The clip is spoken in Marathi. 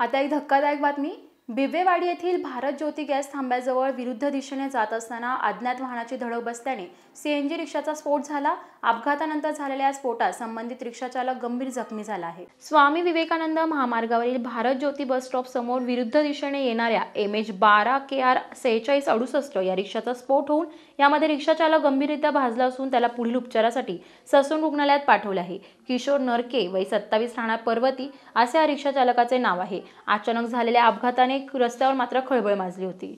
आता एक धक्कादायक बातमी बिबेवाडी येथील भारत ज्योती गॅस थांब्याजवळ विरुद्ध दिशेने जात असताना अज्ञात वाहनाची धडक बसल्याने सीएनजी रिक्षाचा स्फोट झाला अपघातानंतर झालेल्या स्फोटात संबंधित रिक्षाचालक गंभीर जखमी झाला आहे स्वामी विवेकानंद महामार्गावरील भारत ज्योती बस स्टॉप समोर विरुद्ध दिशेने येणाऱ्या एम एच बारा के आर सेहेचाळीस अडुसष्ट या रिक्षाचा स्फोट होऊन यामध्ये रिक्षाचालक गंभीररित्या भाजला असून त्याला पुढील उपचारासाठी ससून रुग्णालयात पाठवले आहे किशोर नरके वय सत्तावीस राहणार पर्वती असे या रिक्षाचालकाचे नाव आहे अचानक झालेल्या अपघाताने रस्त्यावर मात्र खळबळ माजली होती